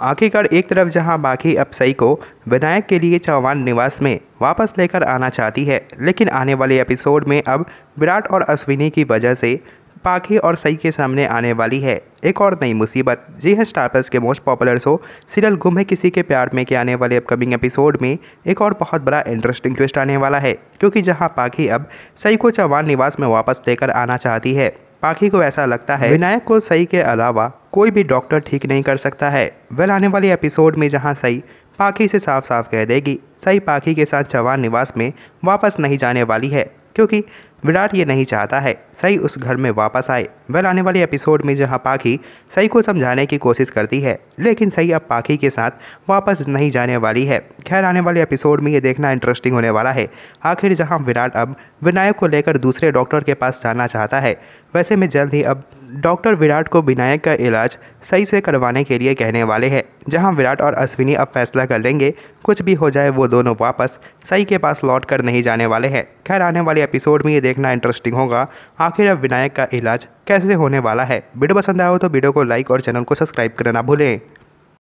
आखिरकार एक तरफ जहां बाकी अपसई को विनायक के लिए चौहान निवास में वापस लेकर आना चाहती है लेकिन आने वाले एपिसोड में अब विराट और अश्विनी की वजह से पाखी और सई के सामने आने वाली है एक और नई मुसीबत जी हाँ स्टार प्लस के मोस्ट पॉपुलर शो सीरियल गुम है किसी के प्यार में के आने वाले अपकमिंग एपिसोड में एक और बहुत बड़ा इंटरेस्टिंग ट्विस्ट आने वाला है क्योंकि जहाँ पाखी अब सई को चौहान निवास में वापस लेकर आना चाहती है पाखी को ऐसा लगता है विनायक को सई के अलावा कोई भी डॉक्टर ठीक नहीं कर सकता है वेल आने वाले एपिसोड में जहाँ सई पाखी से साफ साफ कह देगी सई पाखी के साथ जवान निवास में वापस नहीं जाने वाली है क्योंकि विराट ये नहीं चाहता है सई उस घर में वापस आए वेल आने वाले एपिसोड में जहां पाखी सई को समझाने की कोशिश करती है लेकिन सई अब पाखी के साथ वापस नहीं जाने वाली है खैर आने वाले एपिसोड में ये देखना इंटरेस्टिंग होने वाला है आखिर जहाँ विराट अब विनायक को लेकर दूसरे डॉक्टर के पास जाना चाहता है वैसे में जल्द ही अब डॉक्टर विराट को विनायक का इलाज सही से करवाने के लिए कहने वाले हैं जहां विराट और अश्विनी अब फैसला कर लेंगे कुछ भी हो जाए वो दोनों वापस सही के पास लौट कर नहीं जाने वाले हैं खैर आने वाले एपिसोड में ये देख देखना इंटरेस्टिंग होगा आखिर अब विनायक का इलाज कैसे होने वाला है वीडियो पसंद आया हो तो वीडियो को लाइक और चैनल को सब्सक्राइब करना भूलें